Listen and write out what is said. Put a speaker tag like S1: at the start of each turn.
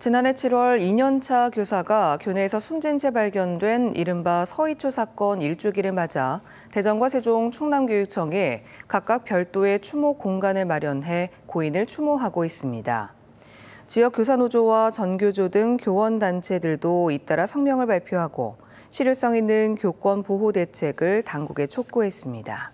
S1: 지난해 7월 2년차 교사가 교내에서 숨진 채 발견된 이른바 서희초 사건 일주기를 맞아 대전과 세종 충남교육청에 각각 별도의 추모 공간을 마련해 고인을 추모하고 있습니다. 지역 교사노조와 전교조 등 교원단체들도 잇따라 성명을 발표하고 실효성 있는 교권 보호 대책을 당국에 촉구했습니다.